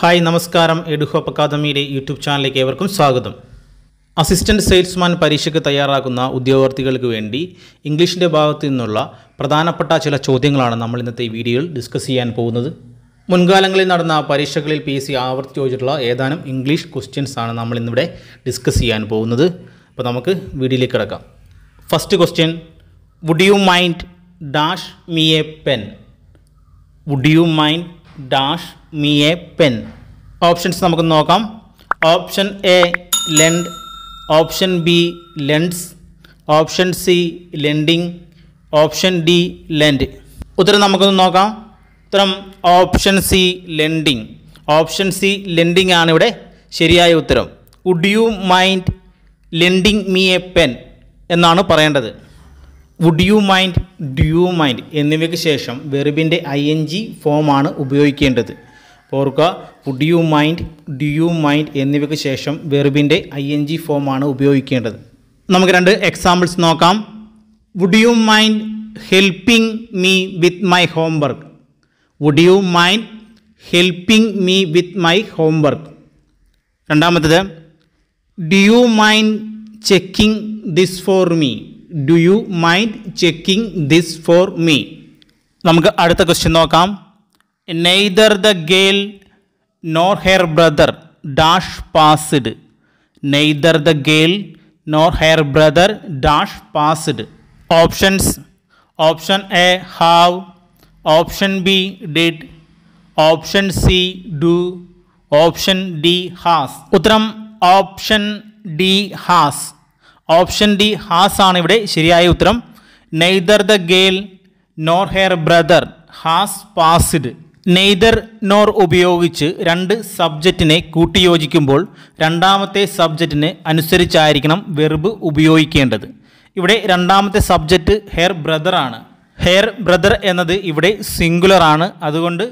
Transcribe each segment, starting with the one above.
hi നമസ്കാരം എഡുഹോപ്പ് അക്കാദമിയുടെ YouTube ചാനലിലേക്ക് ഏവർക്കും സ്വാഗതം അസിസ്റ്റൻറ്റ് സെയിൽസ്മാൻ പരീക്ഷയ്ക്ക് തയ്യാറാക്കുന്ന ഉദ്യോഗാർത്ഥികൾക്ക് വേണ്ടി ഇംഗ്ലീഷിൻ്റെ ഭാഗത്തു നിന്നുള്ള പ്രധാനപ്പെട്ട ചില ചോദ്യങ്ങളാണ് നമ്മൾ ഇന്നത്തെ ഈ വീഡിയോയിൽ ഡിസ്കസ് ചെയ്യാൻ പോകുന്നത് മുൻകാലങ്ങളിൽ നടന്ന പരീക്ഷകളിൽ പി എസ് സി ആവർത്തി ചോദിച്ചിട്ടുള്ള ഏതാനും ഇംഗ്ലീഷ് ക്വസ്റ്റ്യൻസ് ആണ് നമ്മൾ ഇന്നിവിടെ ഡിസ്കസ് ചെയ്യാൻ പോകുന്നത് അപ്പോൾ നമുക്ക് വീഡിയോയിലേക്ക് കിടക്കാം first question would you mind dash me a pen would you mind dash me a pen options നമുക്ക് നോക്കാം option A lend option B lends option C lending option D lend ഉത്തരം നമുക്കൊന്ന് നോക്കാം ഉത്തരം option C lending option C lending ആണ് ഇവിടെ ശരിയായ ഉത്തരം would you mind lending me a pen എന്നാണ് പറയേണ്ടത് would you mind do you mind എന്നിവയ്ക്ക് ശേഷം വെറിബിൻ്റെ ഐ എൻ ജി ഫോമാണ് ഉപയോഗിക്കേണ്ടത് ഓർക്കുക would you mind do you mind എന്നിവയ്ക്ക് ശേഷം വെറിബിൻ്റെ ഐ എൻ ജി ഫോമാണ് ഉപയോഗിക്കേണ്ടത് നമുക്ക് രണ്ട് എക്സാമ്പിൾസ് നോക്കാം would you mind helping me with my homework would you mind helping me with my homework രണ്ടാമത്തത് do you mind checking this for me do you mind checking this for me നമുക്ക് അടുത്ത question നോക്കാം neither the girl nor her brother dash passed neither the girl nor her brother dash passed options option A have option B did option C do option D has ഉത്തരം option D has option D has ആണ് ഇവിടെ ശരിയായ ഉത്തരം neither the girl nor her brother has passed neither nor ഉപയോഗിച്ച് രണ്ട് സബ്ജക്റ്റിനെ കൂട്ടിയോജിക്കുമ്പോൾ രണ്ടാമത്തെ സബ്ജക്റ്റിന് അനുസരിച്ചായിരിക്കണം verb ഉപയോഗിക്കേണ്ടത് ഇവിടെ രണ്ടാമത്തെ സബ്ജക്റ്റ് ഹെയർ ബ്രദറാണ് ഹെയർ ബ്രദർ എന്നത് ഇവിടെ സിംഗുലർ ആണ് അതുകൊണ്ട്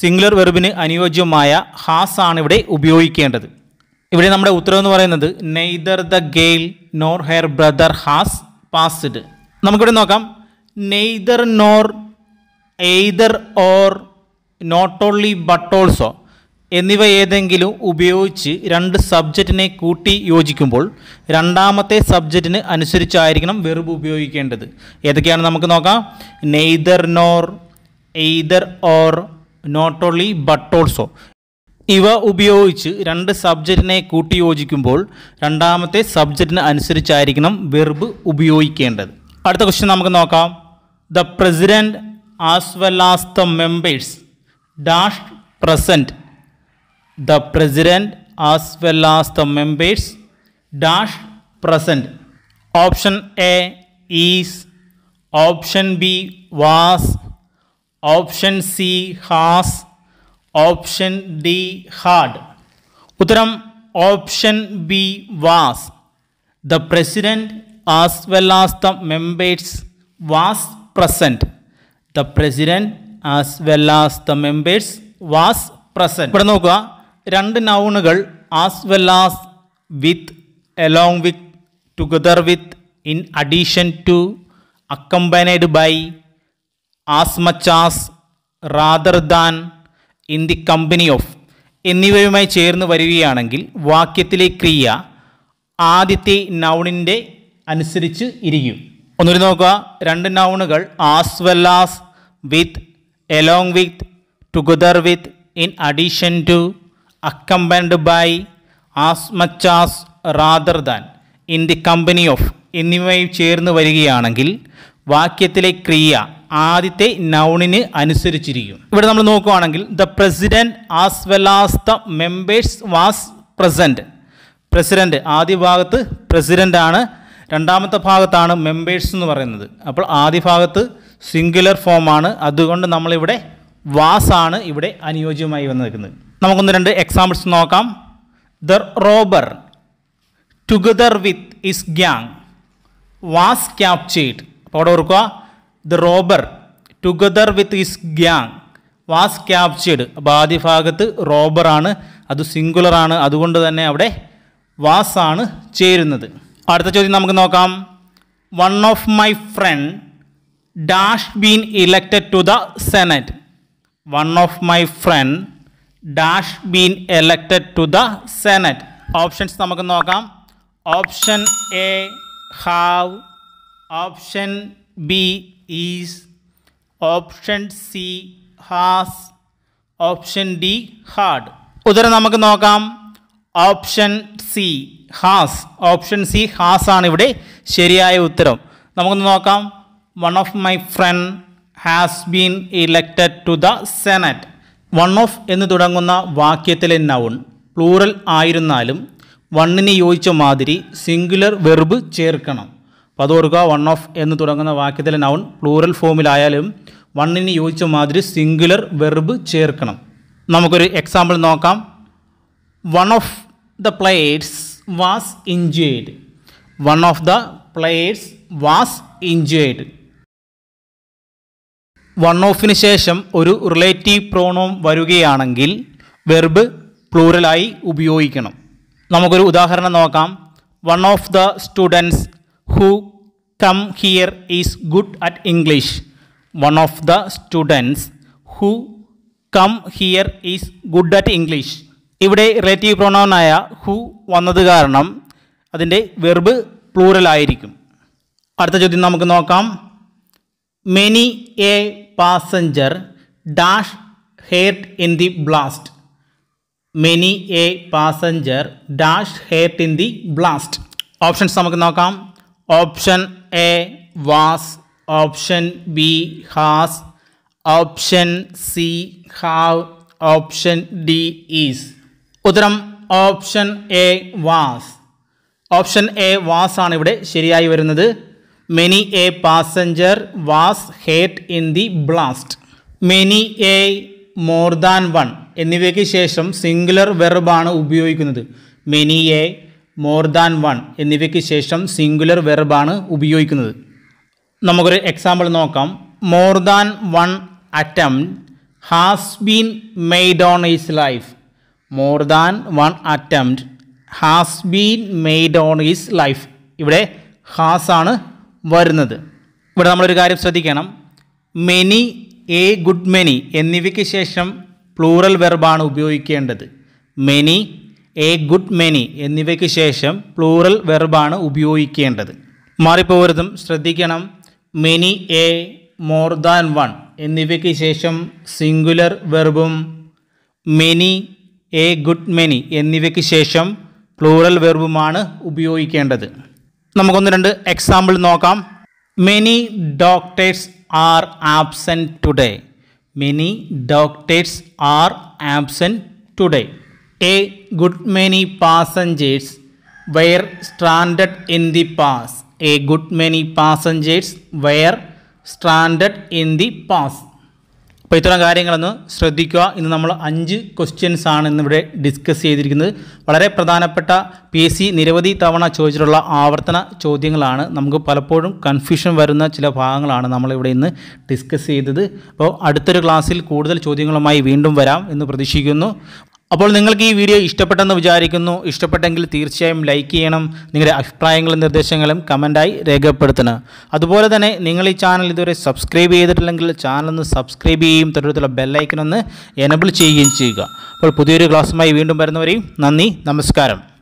സിംഗുലർ വെറുബിന് അനുയോജ്യമായ ഹാസ് ആണ് ഇവിടെ ഉപയോഗിക്കേണ്ടത് ഇവിടെ നമ്മുടെ ഉത്തരം എന്ന് പറയുന്നത് neither the girl nor her brother has passed നമുക്കിവിടെ നോക്കാം neither nor either or not only but also എന്നിവ ഏതെങ്കിലും ഉപയോഗിച്ച് രണ്ട് സബ്ജക്റ്റിനെ കൂട്ടി യോജിക്കുമ്പോൾ രണ്ടാമത്തെ സബ്ജക്റ്റിന് അനുസരിച്ചായിരിക്കണം വെറുപ്പ് ഉപയോഗിക്കേണ്ടത് ഏതൊക്കെയാണ് നമുക്ക് നോക്കാം neither nor either or not only but also ഇവ ഉപയോഗിച്ച് രണ്ട് സബ്ജക്റ്റിനെ കൂട്ടിയോജിക്കുമ്പോൾ രണ്ടാമത്തെ സബ്ജക്റ്റിന് അനുസരിച്ചായിരിക്കണം വെർബ് ഉപയോഗിക്കേണ്ടത് അടുത്ത ക്വസ്റ്റ്യൻ നമുക്ക് നോക്കാം the president as well as the members dash present the president as well as the members dash present option A is option B was option C has option D had उत्तरम option B was the president as well as the members was present the president as well as the members was present ഇവിടെ നോക്കുക രണ്ട് നൗണുകൾ as well as with along with together with in addition to accompanied by as much in the company of എന്നിവയുമായി ചേർന്ന് വരികയാണെങ്കിൽ വാക്യത്തിലെ ക്രിയ ആദ്യത്തെ നൗണിൻ്റെ അനുസരിച്ച് ഇരിക്കും ഒന്നൊരു നോക്കുക രണ്ട് നൗണുകൾ as well as with along with together with in addition to accompanied by as much as rather than in the company of എന്നിവയും ചേർന്ന് വരികയാണെങ്കിൽ വാക്യത്തിലെ ക്രിയ ആദ്യത്തെ നൗണിന് അനുസരിച്ചിരിക്കും ഇവിടെ നമ്മൾ നോക്കുവാണെങ്കിൽ the president as well as the members was present president ആദ്യ ഭാഗത്ത് പ്രസിഡൻ്റ് ആണ് രണ്ടാമത്തെ ഭാഗത്താണ് മെമ്പേഴ്സ് എന്ന് പറയുന്നത് അപ്പോൾ ആദ്യ ഭാഗത്ത് സിംഗുലർ ഫോമാണ് അതുകൊണ്ട് നമ്മളിവിടെ വാസ് ആണ് ഇവിടെ അനുയോജ്യമായി വന്നിരിക്കുന്നത് നമുക്കൊന്ന് രണ്ട് എക്സാമ്പിൾസ് നോക്കാം the robber together with his gang was captured അപ്പോൾ അവിടെ ഓർക്കുക the robber together with his gang was captured അപ്പോൾ ആദ്യ ഭാഗത്ത് റോബറാണ് അത് സിംഗുലറാണ് അതുകൊണ്ട് തന്നെ അവിടെ വാസ് ആണ് ചേരുന്നത് അടുത്ത ചോദ്യം നമുക്ക് നോക്കാം one of my friend dash been elected to the senate one of my friend dash been elected to the senate options നമുക്ക് നോക്കാം option A have option B is option C has option D hard ഉത്തരം നമുക്ക് നോക്കാം option C has option C has ആണ് ഇവിടെ ശരിയായ ഉത്തരം നമുക്കൊന്ന് നോക്കാം one of my friend has been elected to the senate one of എന്ന് തുടങ്ങുന്ന വാക്യത്തിലെ നൗൺ പ്ലൂറൽ ആയിരുന്നാലും വണ്ണിന് യോജിച്ച മാതിരി സിംഗുലർ വെർബ് ചേർക്കണം പതോർഗ വൺ ഓഫ് എന്ന് തുടങ്ങുന്ന വാക്യത്തിലെ നൗൺ പ്ലൂറൽ ഫോമിലായാലും വണ്ണിന് യോജിച്ച മാതിരി സിംഗുലർ വെർബ് ചേർക്കണം നമുക്കൊരു എക്സാമ്പിൾ നോക്കാം one of the players was injured one of the players was injured one ഓഫിന് ശേഷം ഒരു റിലേറ്റീവ് പ്രോണോം വരികയാണെങ്കിൽ വെർബ് പ്ലൂറലായി ഉപയോഗിക്കണം നമുക്കൊരു ഉദാഹരണം നോക്കാം one of the students who come here is good at English one of the students who come here is good at English ഇവിടെ relative പ്രൊണൗണായ ഹു വന്നത് കാരണം അതിൻ്റെ വെർബ് പ്ലൂറലായിരിക്കും അടുത്ത ചോദ്യം നമുക്ക് നോക്കാം many a passenger dash hurt in the blast many a passenger dash hurt in the blast options നമുക്ക് നോക്കാം option A was option B has option C have option D is ഉത്തരം option A was option A was ആണ് ഇവിടെ ശരിയായി വരുന്നത് many a passenger was hurt in the blast many a more than one എന്നിവയ്ക്ക് ശേഷം singular വെറുബാണ് ഉപയോഗിക്കുന്നത് many a more than one എന്നിവയ്ക്ക് ശേഷം സിംഗുലർ വെർബാണ് ഉപയോഗിക്കുന്നത് നമുക്കൊരു എക്സാമ്പിൾ നോക്കാം more than one attempt has been made on his life more than one attempt has been made on his life ഇവിടെ ഹാസ് ആണ് വരുന്നത് ഇവിടെ നമ്മളൊരു കാര്യം ശ്രദ്ധിക്കണം മെനി എ ഗുഡ് മെനി എന്നിവയ്ക്ക് ശേഷം പ്ലൂറൽ വെർബാണ് ഉപയോഗിക്കേണ്ടത് മെനി എ ഗുഡ് മെനി എന്നിവയ്ക്ക് ശേഷം പ്ലൂറൽ വെർബാണ് ഉപയോഗിക്കേണ്ടത് മാറിപ്പോകരുതും ശ്രദ്ധിക്കണം many a more than one എന്നിവയ്ക്ക് ശേഷം സിംഗുലർ വെർബും മെനി എ ഗുഡ് മെനി എന്നിവയ്ക്ക് ശേഷം പ്ലൂറൽ വെർബുമാണ് ഉപയോഗിക്കേണ്ടത് നമുക്കൊന്ന് രണ്ട് എക്സാമ്പിൾ നോക്കാം many doctors are absent today many doctors are absent today a good many passengers were stranded in the pass a good many passengers were stranded in the pass അപ്പോൾ ഇത്തരം കാര്യങ്ങളൊന്ന് ശ്രദ്ധിക്കുക ഇന്ന് നമ്മൾ അഞ്ച് ക്വസ്റ്റ്യൻസ് ആണ് ഇന്നിവിടെ ഡിസ്കസ് ചെയ്തിരിക്കുന്നത് വളരെ പ്രധാനപ്പെട്ട പി എസ് സി നിരവധി തവണ ചോദിച്ചിട്ടുള്ള ആവർത്തന ചോദ്യങ്ങളാണ് നമുക്ക് പലപ്പോഴും കൺഫ്യൂഷൻ വരുന്ന ചില ഭാഗങ്ങളാണ് നമ്മളിവിടെ ഇന്ന് ഡിസ്കസ് ചെയ്തത് അപ്പോൾ അടുത്തൊരു ക്ലാസ്സിൽ കൂടുതൽ ചോദ്യങ്ങളുമായി വീണ്ടും വരാം എന്ന് പ്രതീക്ഷിക്കുന്നു അപ്പോൾ നിങ്ങൾക്ക് ഈ വീഡിയോ ഇഷ്ടപ്പെട്ടെന്ന് വിചാരിക്കുന്നു ഇഷ്ടപ്പെട്ടെങ്കിൽ തീർച്ചയായും ലൈക്ക് ചെയ്യണം നിങ്ങളുടെ അഭിപ്രായങ്ങളും നിർദ്ദേശങ്ങളും കമൻറ്റായി രേഖപ്പെടുത്തണം അതുപോലെ തന്നെ നിങ്ങൾ ഈ ചാനൽ ഇതുവരെ സബ്സ്ക്രൈബ് ചെയ്തിട്ടില്ലെങ്കിൽ ചാനൽ ഒന്ന് സബ്സ്ക്രൈബ് ചെയ്യുകയും തൊട്ടടുത്തുള്ള ബെല്ലൈക്കനൊന്ന് എനബിൾ ചെയ്യുകയും ചെയ്യുക അപ്പോൾ പുതിയൊരു ക്ലാസ്സുമായി വീണ്ടും വരുന്നവരെയും നന്ദി നമസ്കാരം